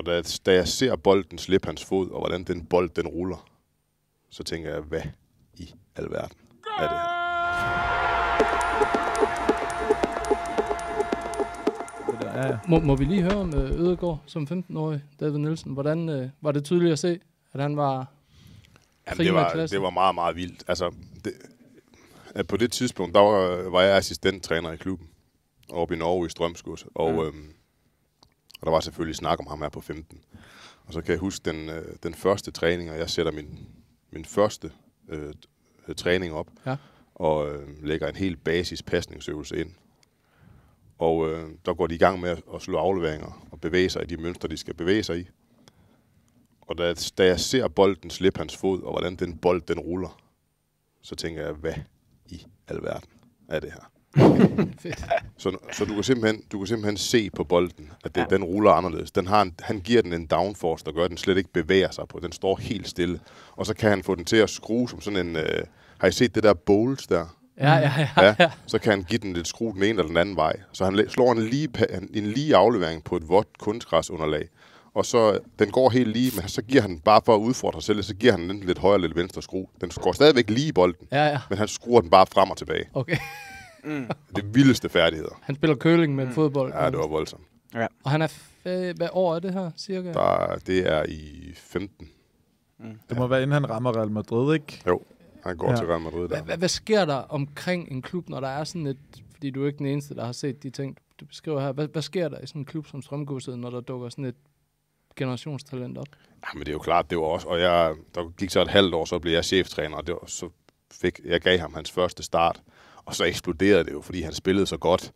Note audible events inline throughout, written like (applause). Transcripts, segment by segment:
Og da, da jeg ser bolden slippe hans fod, og hvordan den bold, den ruller, så tænker jeg, hvad i alverden er det her? Ja, ja. Må, må vi lige høre om øh, Ødegård som 15-årig, David Nielsen? Hvordan øh, var det tydeligt at se, at han var Jamen, det var, det var meget, meget vildt. Altså, det, at på det tidspunkt, der var, var jeg assistenttræner i klubben, oppe i Norge i Strømskud, og ja. øhm, og der var selvfølgelig snak om ham her på 15. Og så kan jeg huske den, øh, den første træning, og jeg sætter min, min første øh, træning op, ja. og øh, lægger en helt basis pasningsøvelse ind. Og øh, der går de i gang med at, at slå afleveringer og bevæge sig i de mønstre, de skal bevæge sig i. Og da, da jeg ser bolden slippe hans fod, og hvordan den bold den ruller, så tænker jeg, hvad i alverden er det her? (laughs) så, så du, kan simpelthen, du kan simpelthen se på bolden, at det, ja. den ruller anderledes. Den har en, han giver den en downforce, der gør, at den slet ikke bevæger sig på. Den står helt stille. Og så kan han få den til at skrue som sådan en... Øh, har I set det der bowls der? Ja, ja, ja, ja. ja. Så kan han give den lidt skrue den ene eller den anden vej. Så han slår en lige, en lige aflevering på et vådt kunstgræsunderlag. Og så, den går helt lige, men så giver han bare for at udfordre sig selv, så giver han den lidt højre lidt venstre skru. Den går stadigvæk lige i bolden, ja, ja. men han skruer den bare frem og tilbage. Okay. Mm. (laughs) Det vildeste færdigheder. Han spiller curling med mm. fodbold. Ja, det var voldsomt. Ja. Og han er, f- hvad år er det her, cirka? Der, det er i 15. Mm. Det ja. må være, inden han rammer Real Madrid, ikke? Jo, han går ja. til Real Madrid der. Hvad sker der omkring en klub, når der er sådan et... Fordi du er ikke den eneste, der har set de ting, du beskriver her. Hvad, hvad sker der i sådan en klub som Strømgodset, når der dukker sådan et generationstalent op? Jamen, det er jo klart, det var også... Og jeg, der gik så et halvt år, så blev jeg cheftræner, og det var, så fik, jeg gav ham hans første start. Og så eksploderede det jo, fordi han spillede så godt.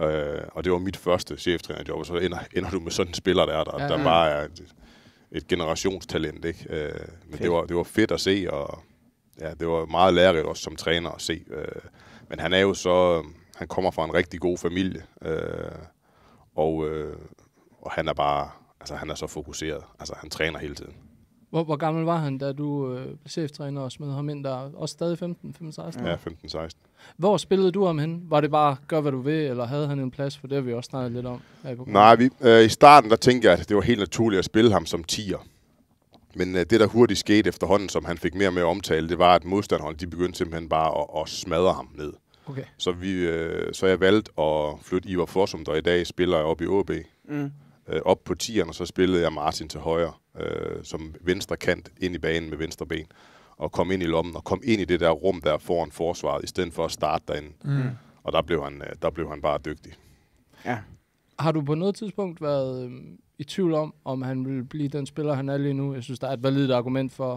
Øh, og det var mit første cheftrænerjob, og så ender, ender du med sådan en spiller, der, der, ja, der bare er et, et generationstalent. Ikke? Øh, men det var, det var fedt at se, og ja, det var meget lærerigt også som træner at se. Øh, men han er jo så, han kommer fra en rigtig god familie, øh, og, øh, og han er bare, altså han er så fokuseret, altså han træner hele tiden. Hvor, hvor gammel var han, da du øh, blev cheftræner og smed ham ind der? Også stadig 15, 15, 16? Ja, 15, 16. Hvor spillede du om hen? Var det bare, gør hvad du vil, eller havde han en plads? For det har vi også snakket lidt om. Her i Nej, vi, øh, i starten der tænkte jeg, at det var helt naturligt at spille ham som 10'er. Men øh, det, der hurtigt skete efterhånden, som han fik mere med omtale, det var, at modstanderholdet de begyndte simpelthen bare at, at smadre ham ned. Okay. Så, vi, øh, så jeg valgte at flytte Ivar Fossum, der i dag spiller op i AB, mm. øh, op på tieren, og så spillede jeg Martin til højre, øh, som venstre kant ind i banen med venstre ben og komme ind i lommen og komme ind i det der rum der foran forsvaret, i stedet for at starte derinde. Mm. Og der blev, han, øh, der blev han bare dygtig. Ja. Har du på noget tidspunkt været øh, i tvivl om, om han vil blive den spiller, han er lige nu? Jeg synes, der er et validt argument for,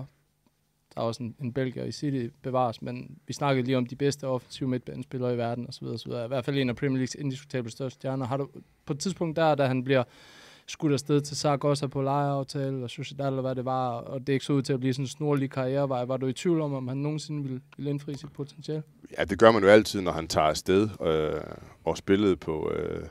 der er også en, en belgier i City bevares, men vi snakkede lige om de bedste offensive midtbanespillere i verden osv. osv. I hvert fald en af Premier Leagues indiskutable største stjerner. Har du på et tidspunkt der, da han bliver skudt afsted til Saragossa på lejeaftale, og Sociedad, eller hvad det var, og det ikke så ud til at blive sådan en snorlig karrierevej. Var du i tvivl om, om han nogensinde ville, ville indfri sit potentiale? Ja, det gør man jo altid, når han tager afsted øh, og spillede på... Øh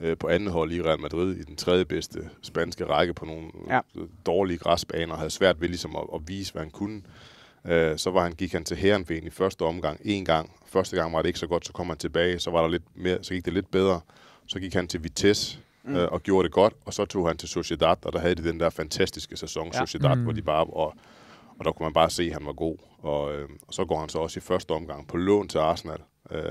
øh, på anden hold i Real Madrid i den tredje bedste spanske række på nogle ja. dårlige græsbaner, havde svært ved ligesom at, at vise, hvad han kunne. Øh, så var han, gik han til Herrenven i første omgang en gang. Første gang var det ikke så godt, så kom han tilbage, så, var der lidt mere, så gik det lidt bedre. Så gik han til Vitesse, mm. øh, og gjorde det godt. Og så tog han til Sociedad, og der havde de den der fantastiske sæson, ja. Sociedad, mm. hvor de bare... Og, og der kunne man bare se, at han var god. Og, øh, og så går han så også i første omgang på lån til Arsenal øh,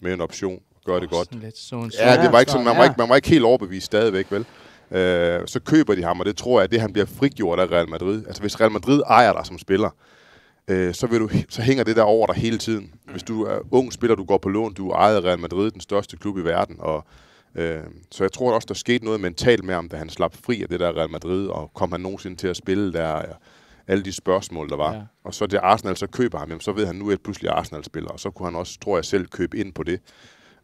med en option. Gør oh, det godt. Lidt sådan ja, det var ikke sådan, man, var ikke, man var ikke helt overbevist stadigvæk, vel? Øh, så køber de ham, og det tror jeg, at det han bliver frigjort af Real Madrid. Altså hvis Real Madrid ejer dig som spiller, øh, så, vil du, så hænger det der over dig hele tiden. Mm. Hvis du er ung spiller, du går på lån, du ejer Real Madrid, den største klub i verden, og Øh, så jeg tror også, der skete noget mentalt med ham, da han slap fri af det der Real Madrid, og kom han nogensinde til at spille der, alle de spørgsmål, der var. Ja. Og så det Arsenal så køber ham, jamen, så ved han nu, at pludselig Arsenal-spiller, og så kunne han også, tror jeg selv, købe ind på det.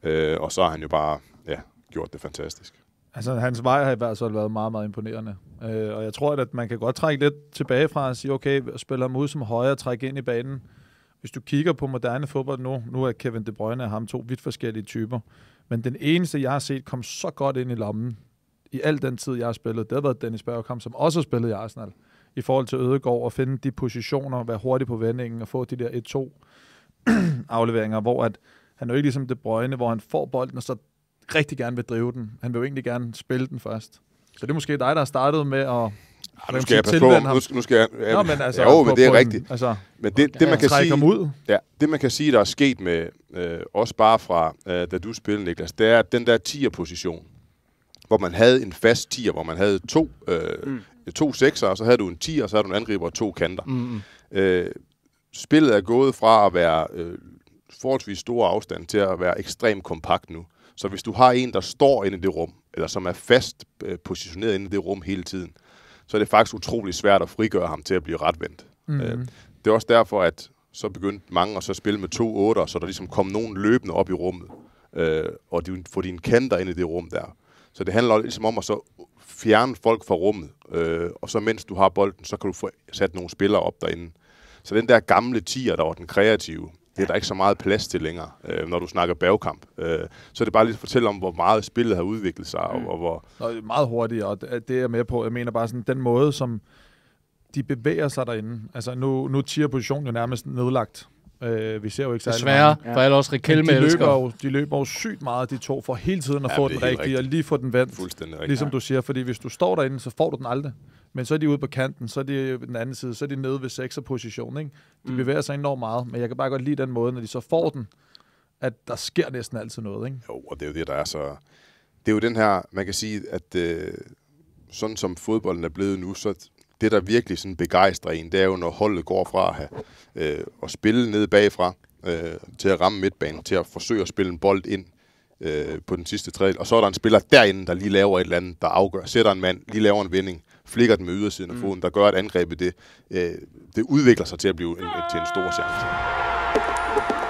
Øh, og så har han jo bare ja, gjort det fantastisk. Altså, hans vej har i hvert fald været meget, meget imponerende. Øh, og jeg tror, at man kan godt trække lidt tilbage fra og sige, okay, spiller ham ud som højre, trække ind i banen. Hvis du kigger på moderne fodbold nu, nu er Kevin De Bruyne og ham to vidt forskellige typer. Men den eneste, jeg har set, kom så godt ind i lommen i al den tid, jeg har spillet, det har været Dennis Bergkamp, som også har spillet i Arsenal, i forhold til Ødegaard, og finde de positioner, være hurtig på vendingen og få de der 1-2 (clears throat) afleveringer, hvor at, han er jo ikke ligesom De Bruyne, hvor han får bolden og så rigtig gerne vil drive den. Han vil jo egentlig gerne spille den først. Så det er måske dig, der har startet med at Ja, ah, nu skal jeg passe på. Nu skal, nu skal jeg, ja, Nå, men altså, jo, men det er rigtigt. Altså, men det, det, man kan sige, ud. Ja, det, man kan sige, der er sket med øh, os bare fra, øh, da du spillede, Niklas, det er at den der 10'er-position, hvor man havde en fast 10'er, hvor man havde to, øh, mm. to sekser, og så havde du en 10'er, og så havde du en angriber og to kanter. Mm, mm. Øh, spillet er gået fra at være øh, forholdsvis stor afstand til at være ekstremt kompakt nu. Så hvis du har en, der står inde i det rum, eller som er fast øh, positioneret inde i det rum hele tiden, så er det faktisk utrolig svært at frigøre ham til at blive retvendt. Mm. Øh, det er også derfor, at så begyndte mange at så spille med to otter, så der ligesom kom nogen løbende op i rummet, øh, og de, få dine kanter ind i det rum der. Så det handler ligesom om at så fjerne folk fra rummet, øh, og så mens du har bolden, så kan du få sat nogle spillere op derinde. Så den der gamle tiger, der var den kreative, det er der ikke så meget plads til længere, øh, når du snakker bagkamp. Øh, så er det bare lige at fortælle om, hvor meget spillet har udviklet sig. Og, mm. og hvor... Nå, det er meget hurtigt, og det er jeg med på. Jeg mener bare sådan, den måde, som de bevæger sig derinde. Altså nu, nu tier positionen jo nærmest nedlagt. Øh, vi ser jo ikke særlig Desværre, mange. for alle også Rikkel de løber, jo, de løber jo sygt meget, de to, for hele tiden at ja, få den rigtige, rigtigt. og lige få den vendt. Fuldstændig rigtigt. Ligesom ja. du siger, fordi hvis du står derinde, så får du den aldrig. Men så er de ude på kanten, så er de på den anden side, så er de nede ved sekserposition. Ikke? De mm. bevæger sig enormt meget, men jeg kan bare godt lide den måde, når de så får den, at der sker næsten altid noget. Ikke? Jo, og det er jo det, der er så... Det er jo den her, man kan sige, at øh, sådan som fodbolden er blevet nu, så det, der virkelig sådan begejstrer en, det er jo, når holdet går fra at, have, øh, at spille nede bagfra, øh, til at ramme midtbanen, til at forsøge at spille en bold ind øh, på den sidste tredjedel. Og så er der en spiller derinde, der lige laver et eller andet, der afgør, sætter en mand, lige laver en vending flikker den med ydersiden af mm. foden, mm. der gør, at angrebet det, øh, det udvikler sig til at blive en, til en stor chance.